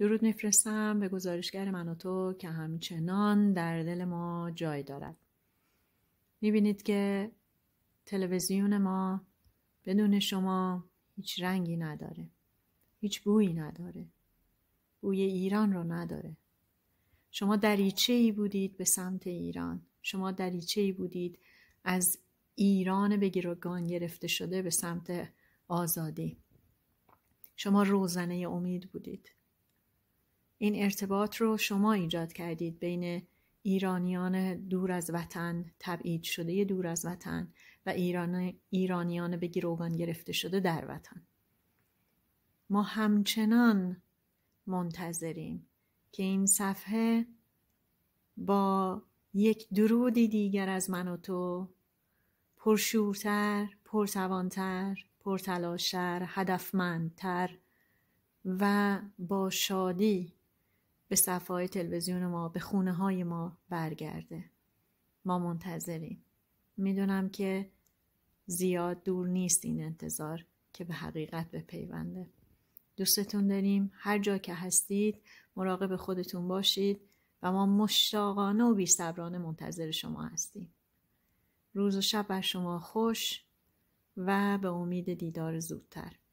درود میفرستم به گزارشگر من و تو که همچنان در دل ما جای دارد. میبینید که تلویزیون ما بدون شما هیچ رنگی نداره. هیچ بویی نداره. بوی ایران رو نداره. شما دریچه ای بودید به سمت ایران. شما دریچه ای بودید از ایران به گیرگان گرفته شده به سمت آزادی. شما روزنه امید بودید. این ارتباط رو شما ایجاد کردید بین ایرانیان دور از وطن تبعید شده دور از وطن و ایرانیان به گیروگان گرفته شده در وطن ما همچنان منتظریم که این صفحه با یک درودی دیگر از من و تو پرشورتر، پرتوانتر، پرتلاشتر، هدفمندتر و با شادی به صفحه های تلویزیون ما به خونه های ما برگرده ما منتظریم میدونم که زیاد دور نیست این انتظار که به حقیقت بپیونده دوستتون داریم هر جا که هستید مراقب خودتون باشید و ما مشتاقانه و بیصبرانه منتظر شما هستیم روز و شب بر شما خوش و به امید دیدار زودتر